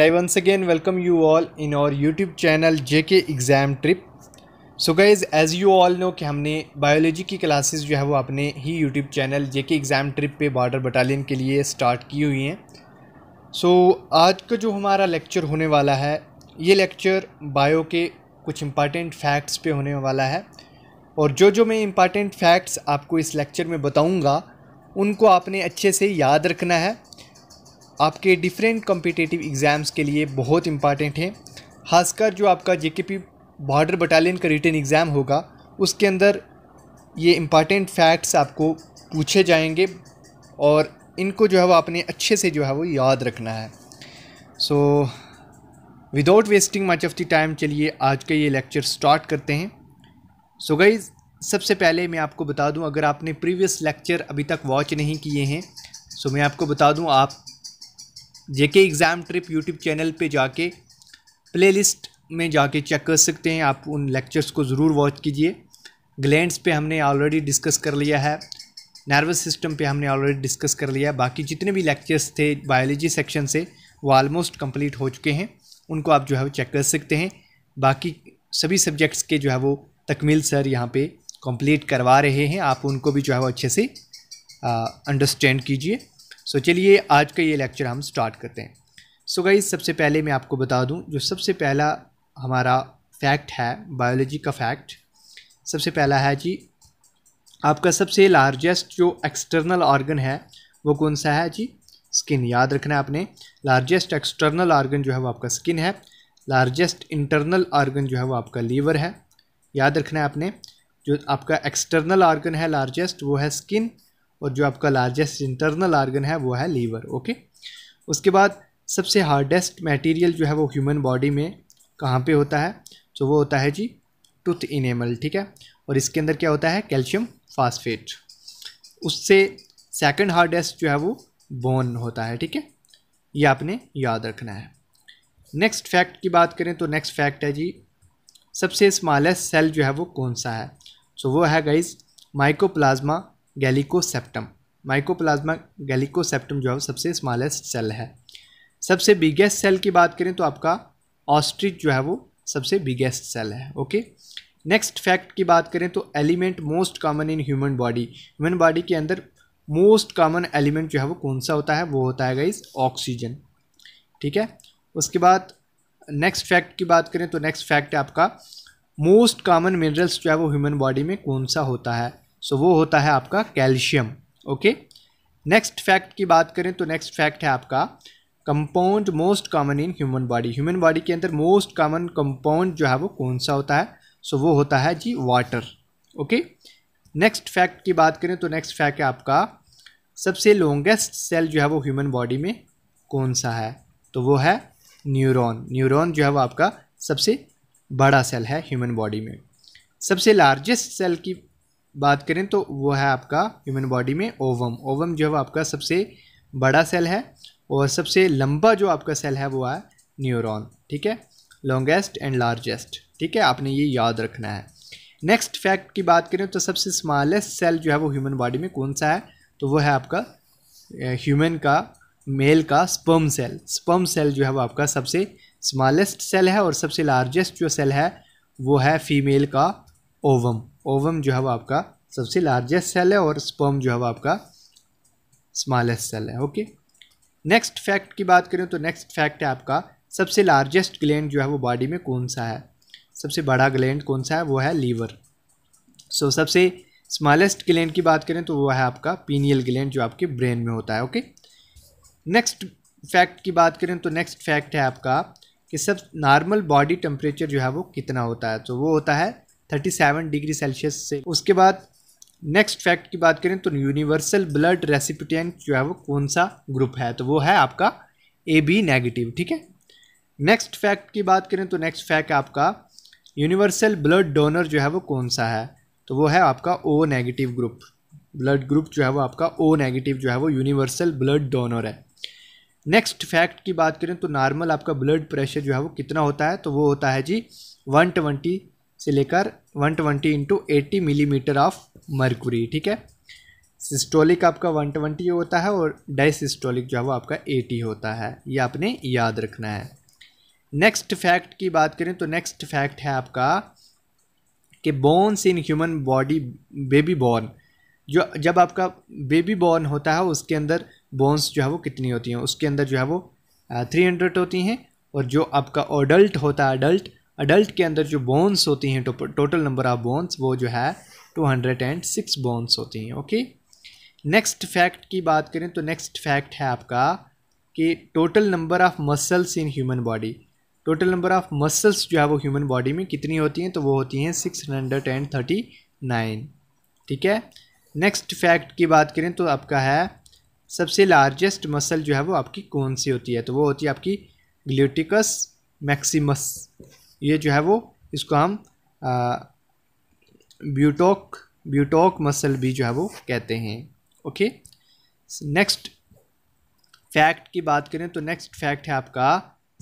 I once again welcome you all in our YouTube channel J K exam trip so guys as you all know कि हमने biology की classes जो है वो अपने ही YouTube channel JK exam trip पे बॉर्डर बटालियन के लिए स्टार्ट की हुई हैं सो so, आज का जो हमारा लेक्चर होने वाला है ये लेक्चर बायो के कुछ इम्पॉर्टेंट फैक्ट्स पे होने वाला है और जो जो मैं इम्पॉर्टेंट फैक्ट्स आपको इस लेक्चर में बताऊँगा उनको आपने अच्छे से याद रखना है आपके डिफरेंट कम्पिटिटिव एग्ज़ाम्स के लिए बहुत इंपॉर्टेंट है खासकर जो आपका पी बॉर्डर बटालियन का रिटर्न एग्ज़ाम होगा उसके अंदर ये इम्पॉर्टेंट फैक्ट्स आपको पूछे जाएंगे और इनको जो है वो आपने अच्छे से जो है वो याद रखना है so without wasting much of the time चलिए आज का ये लेक्चर स्टार्ट करते हैं सो so सबसे पहले मैं आपको बता दूं अगर आपने प्रीवियस लेक्चर अभी तक वॉच नहीं किए हैं सो so मैं आपको बता दूं आप JK exam trip YouTube channel पे जाके प्लेलिस्ट में जाके चेक कर सकते हैं आप उन लेक्चर्स को ज़रूर वॉच कीजिए ग्लैंड्स पे हमने ऑलरेडी डिस्कस कर लिया है नर्वस सिस्टम पे हमने ऑलरेडी डिस्कस कर लिया है बाकी जितने भी लेक्चर्स थे बायोलॉजी सेक्शन से वो आलमोस्ट कम्प्लीट हो चुके हैं उनको आप जो है वो चेक कर सकते हैं बाकी सभी सब्जेक्ट्स के जो है वो तकमील सर यहाँ पर कंप्लीट करवा रहे हैं आप उनको भी जो है वो अच्छे से अंडरस्टैंड कीजिए सो so, चलिए आज का ये लेक्चर हम स्टार्ट करते हैं सो so, गई सबसे पहले मैं आपको बता दूं जो सबसे पहला हमारा फैक्ट है बायोलॉजी का फैक्ट सबसे पहला है जी आपका सबसे लार्जेस्ट जो एक्सटर्नल ऑर्गन है वो कौन सा है जी स्किन याद रखना है आपने लार्जेस्ट एक्सटर्नल ऑर्गन जो है वो आपका स्किन है लार्जेस्ट इंटरनल ऑर्गन जो है वो आपका लीवर है याद रखना है आपने जो आपका एक्सटर्नल ऑर्गन है लार्जेस्ट वो है स्किन और जो आपका लार्जेस्ट इंटरनल आर्गन है वो है लीवर ओके उसके बाद सबसे हार्डेस्ट मटेरियल जो है वो ह्यूमन बॉडी में कहाँ पे होता है तो वो होता है जी टूथ इनेमल ठीक है और इसके अंदर क्या होता है कैल्शियम फास्फेट उससे सेकंड हार्डेस्ट जो है वो बोन होता है ठीक है ये आपने याद रखना है नेक्स्ट फैक्ट की बात करें तो नेक्स्ट फैक्ट है जी सबसे स्मॉलेस्ट सेल जो है वो कौन सा है सो तो so, वो है guys mycoplasma gallisepticum mycoplasma gallisepticum जो है सबसे स्मॉलेस्ट सेल है सबसे बिगेस्ट सेल की बात करें तो आपका ऑस्ट्रिच जो है वो सबसे बिगेस्ट सेल है ओके नेक्स्ट फैक्ट की बात करें तो element most common in human body human body के अंदर मोस्ट कॉमन एलिमेंट जो है वो कौन सा होता है वो होता है गाइज ऑक्सीजन ठीक है उसके बाद नेक्स्ट फैक्ट की बात करें तो नेक्स्ट फैक्ट है आपका मोस्ट कॉमन मिनरल्स जो है वो ह्यूमन बॉडी में कौन सा होता है सो वो होता है आपका कैल्शियम ओके नेक्स्ट फैक्ट की बात करें तो नेक्स्ट फैक्ट है आपका compound most common in human body human body के अंदर मोस्ट कॉमन कंपाउंड जो है वो कौन सा होता है सो so, वो होता है जी वाटर ओके नेक्स्ट फैक्ट की बात करें तो नेक्स्ट फैक्ट है आपका सबसे लॉन्गेस्ट सेल जो है वो ह्यूमन बॉडी में कौन सा है तो वो है न्यूरॉन न्यूरॉन जो है वो आपका सबसे बड़ा सेल है ह्यूमन बॉडी में सबसे लार्जेस्ट सेल की बात करें तो वो है आपका ह्यूमन बॉडी में ओवम ओवम जो है वो आपका सबसे बड़ा सेल है और सबसे लंबा जो आपका सेल है वो है न्यूरॉन ठीक है लॉन्गेस्ट एंड लार्जेस्ट ठीक है आपने ये याद रखना है नेक्स्ट फैक्ट की बात करें तो सबसे स्मॉलेस्ट सेल जो है वो ह्यूमन बॉडी में कौन सा है तो वो है आपका ह्यूमन का मेल का स्पर्म सेल स्पर्म सेल जो है वो आपका सबसे स्मॉलेस्ट सेल है और सबसे लार्जेस्ट जो सेल है वो है फीमेल का ओवम ओवम जो है वो आपका सबसे लार्जेस्ट सेल है और स्पर्म जो है वो आपका स्मॉलेस्ट सेल है ओके नेक्स्ट फैक्ट की बात करें तो नेक्स्ट फैक्ट है आपका सबसे लार्जेस्ट ग्लैंड जो है वो बॉडी में कौन सा है सबसे बड़ा ग्लैंड कौन सा है वो है लीवर सो so, सबसे स्मॉलेस्ट ग्लैंड की बात करें तो वो है आपका पीनियल ग्लैंड जो आपके ब्रेन में होता है ओके नेक्स्ट फैक्ट की बात करें तो नेक्स्ट फैक्ट है आपका कि सब नॉर्मल बॉडी टेम्परेचर जो है वो कितना होता है तो वो होता है 37 डिग्री सेल्सियस से उसके बाद नेक्स्ट फैक्ट की बात करें तो यूनिवर्सल ब्लड रेसिपिटेंट जो है वो कौन सा ग्रुप है तो वो है आपका ए बी नेगेटिव ठीक है नेक्स्ट फैक्ट की बात करें तो नेक्स्ट फैक्ट आपका यूनिवर्सल ब्लड डोनर जो है वो कौन सा है तो वो है आपका O negative group blood group जो है वो आपका ओ नेगेटिव जो है वो यूनिवर्सल ब्लड डोनर है नेक्स्ट फैक्ट की बात करें तो नॉर्मल आपका ब्लड प्रेशर जो है वो कितना होता है तो वो होता है जी वन ट्वेंटी से लेकर 120 twenty into eighty millimetre of mercury ठीक है सिस्टोलिक आपका 120 होता है और डाइसिस्टोलिक जो है वो आपका 80 होता है ये आपने याद रखना है नेक्स्ट फैक्ट की बात करें तो नेक्स्ट फैक्ट है आपका कि bones in human body baby born जो जब आपका बेबी बॉर्न होता है उसके अंदर बोन्स जो है वो कितनी होती हैं उसके अंदर जो है वो थ्री हंड्रेड होती हैं और जो आपका ओडल्ट होता है अडल्ट अडल्ट के अंदर जो बोन्स होती हैं to, total number of bones वो जो है two hundred and six bones होती हैं ओके नेक्स्ट फैक्ट की बात करें तो नेक्स्ट फैक्ट है आपका कि total number of muscles in human body total number of muscles जो है वो ह्यूमन बॉडी में कितनी होती हैं तो वो होती हैं six hundred and thirty nine ठीक है नेक्स्ट फैक्ट की बात करें तो आपका है सबसे लार्जेस्ट मसल जो है वो आपकी कौन सी होती है तो वो होती है आपकी ग्लूटिकस मैक्सिमस ये जो है वो इसको हम ब्यूटोक ब्यूटोक मसल भी जो है वो कहते हैं ओके नेक्स्ट फैक्ट की बात करें तो नेक्स्ट फैक्ट है आपका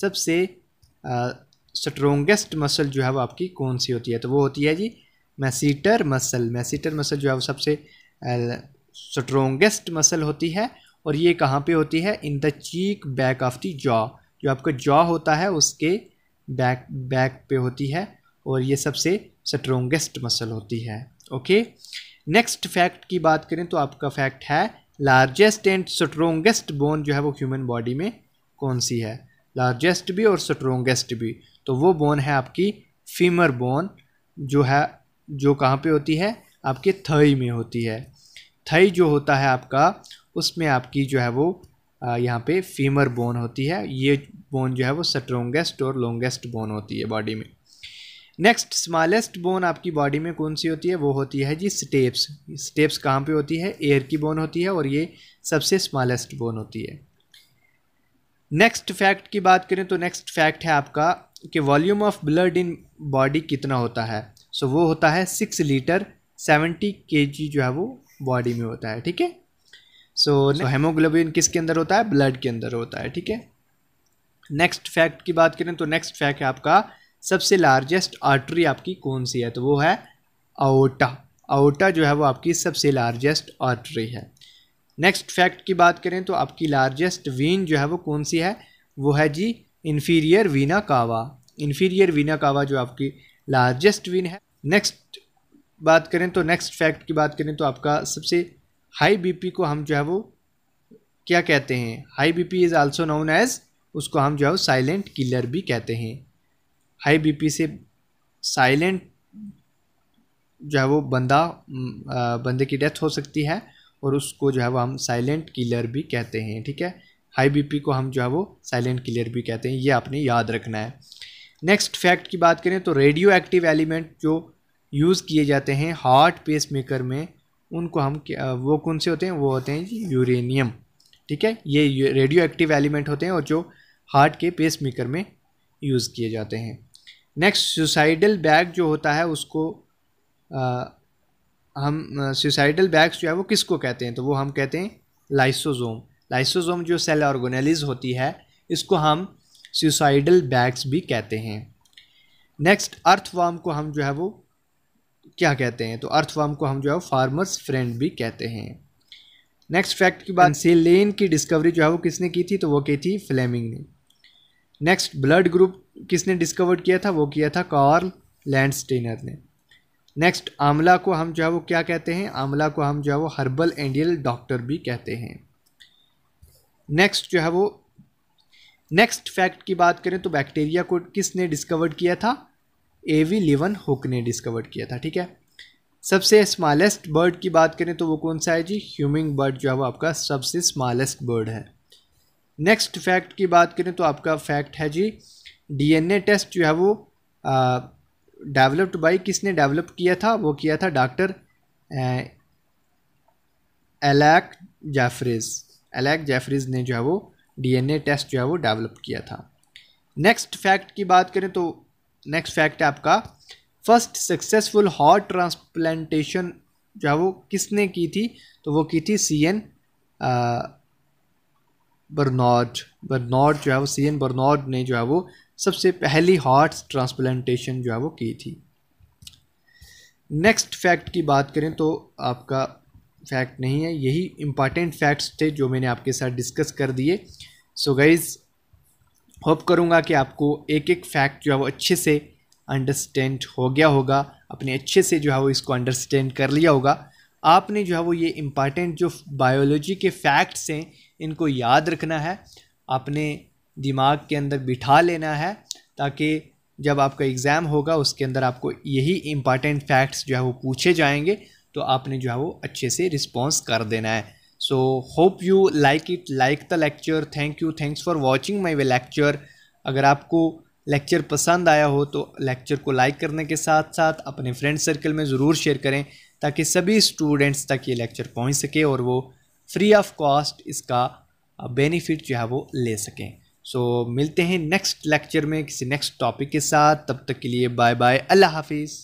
सबसे स्ट्रोंगेस्ट मसल जो है वो आपकी कौन सी होती है तो वो होती है जी मैसीटर मसल मैसीटर मसल जो है वो सबसे स्ट्रोंगेस्ट मसल होती है और ये कहाँ पे होती है in the cheek back of the jaw जो आपका जॉ होता है उसके बैक बैक पे होती है और ये सबसे स्ट्रोंगेस्ट मसल होती है ओके नेक्स्ट फैक्ट की बात करें तो आपका फैक्ट है लार्जेस्ट एंड स्ट्रोंगेस्ट बोन जो है वो ह्यूमन बॉडी में कौन सी है लार्जेस्ट भी और स्ट्रोंगेस्ट भी तो वो बोन है आपकी फीमर बोन जो है जो कहाँ पे होती है आपके थई में होती है थई जो होता है आपका उसमें आपकी जो है वो यहाँ पे फीमर बोन होती है ये बोन जो है वो स्ट्रोंगेस्ट और लॉन्गेस्ट बोन होती है बॉडी में नेक्स्ट स्मॉलेस्ट बोन आपकी बॉडी में कौन सी होती है वो होती है जी स्टेप्स स्टेप्स कहाँ पे होती है एयर की बोन होती है और ये सबसे स्मॉलेस्ट बोन होती है नेक्स्ट फैक्ट की बात करें तो नेक्स्ट फैक्ट है आपका कि volume of blood in body कितना होता है सो so, वो होता है सिक्स लीटर सेवेंटी के जो है वो बॉडी में होता है ठीक है सो so, हेमोग्लोबिन so, किसके अंदर होता है ब्लड के अंदर होता है ठीक है नेक्स्ट फैक्ट की बात करें तो नेक्स्ट फैक्ट है आपका सबसे लार्जेस्ट आर्टरी आपकी कौन सी है तो वो है आओटा आओटा जो है वो आपकी सबसे लार्जेस्ट आर्टरी है नेक्स्ट फैक्ट की बात करें तो आपकी लार्जेस्ट वीन जो है वो कौन सी है वो है जी इन्फीरियर वीना कावा इन्फीरियर वीना कावा जो आपकी लार्जेस्ट वीन है नेक्स्ट बात करें तो नेक्स्ट फैक्ट की बात करें तो आपका सबसे हाई बीपी को हम जो है वो क्या कहते हैं high BP is also known as उसको हम जो है वो साइलेंट किलर भी कहते हैं हाई बीपी से साइलेंट जो है वो बंदा बंदे की डेथ हो सकती है और उसको जो है वो हम साइलेंट किलर भी कहते हैं ठीक है हाई बीपी को हम जो है वो साइलेंट किलर भी कहते हैं ये आपने याद रखना है नेक्स्ट फैक्ट की बात करें तो रेडियो एक्टिव एलिमेंट जो यूज़ किए जाते हैं हार्ट पेस मेकर में उनको हम वो कौन से होते हैं वो होते हैं यूरेनियम ठीक है ये रेडियो एक्टिव एलिमेंट होते हैं और जो हार्ट के पेस मेकर में यूज़ किए जाते हैं नेक्स्ट सुसाइडल बैग जो होता है उसको आ, हम सुसाइडल बैग्स जो है वो किसको कहते हैं तो वो हम कहते हैं लाइसोजोम लाइसोजोम जो सेल ऑर्गोनलिज होती है इसको हम सुसाइडल बैग्स भी कहते हैं नेक्स्ट अर्थवार्म को हम जो है वो क्या कहते हैं तो अर्थवर्म को हम जो है फार्मर्स फ्रेंड भी कहते हैं नेक्स्ट फैक्ट की बात सेलेन की डिस्कवरी जो है वो किसने की थी तो वो की थी फ्लेमिंग ने नेक्स्ट ब्लड ग्रुप किसने डिस्कवर किया था वो किया था कार्ल लैंडस्टेनर ने नेक्स्ट आमला को हम जो है वो क्या कहते हैं आमला को हम जो है वो हर्बल एंडियल डॉक्टर भी कहते हैं नेक्स्ट जो है वो नेक्स्ट फैक्ट की बात करें तो बैक्टीरिया को किसने डिस्कवर किया था ए वी लिवन हुक ने डिस्कवर किया था ठीक है सबसे स्मॉलेस्ट बर्ड की बात करें तो वो कौन सा है जी ह्यूमिंग बर्ड जो है वो आपका सबसे स्मॉलेस्ट बर्ड है नेक्स्ट फैक्ट की बात करें तो आपका फैक्ट है जी डीएनए टेस्ट जो है वो डेवलप्ड बाई किसने डेवलप किया था वो किया था डॉक्टर एलैक जैफरीज एलैक जैफरीज ने जो है वो डीएनए टेस्ट जो है वो डेवलप किया था नेक्स्ट फैक्ट की बात करें तो नेक्स्ट फैक्ट है आपका फर्स्ट सक्सेसफुल हार्ट ट्रांसप्लांटेशन जो है वो किसने की थी तो वो की थी सी एन बर्नॉड बर्नॉड जो है वो सी एन बर्नॉड ने जो है वो सबसे पहली हार्ट ट्रांसप्लांटेशन जो है वो की थी नेक्स्ट फैक्ट की बात करें तो आपका फैक्ट नहीं है यही इंपॉर्टेंट फैक्ट्स थे जो मैंने आपके साथ डिस्कस कर दिए सो गाइज़ होप करूँगा कि आपको एक एक फैक्ट जो है वो अच्छे से अंडरस्टैंड हो गया होगा अपने अच्छे से जो है वो इसको अंडरस्टैंड कर लिया होगा आपने जो है वो ये इम्पॉर्टेंट जो बायोलॉजी के फैक्ट्स हैं इनको याद रखना है अपने दिमाग के अंदर बिठा लेना है ताकि जब आपका एग्ज़ाम होगा उसके अंदर आपको यही इम्पॉर्टेंट फैक्ट्स जो है वो पूछे जाएंगे तो आपने जो है वो अच्छे से रिस्पॉन्स कर देना है so hope you like it like the lecture thank you thanks for watching my lecture अगर आपको लेक्चर पसंद आया हो तो लेक्चर को लाइक करने के साथ साथ अपने फ्रेंड सर्कल में ज़रूर शेयर करें ताकि सभी स्टूडेंट्स तक ये लेक्चर पहुँच सके और वो फ्री ऑफ कॉस्ट इसका बेनिफिट जो है वो ले सकें सो so, मिलते हैं नेक्स्ट लेक्चर में किसी नेक्स्ट टॉपिक के साथ तब तक के लिए बाय बाय अल्लाह हाफिज़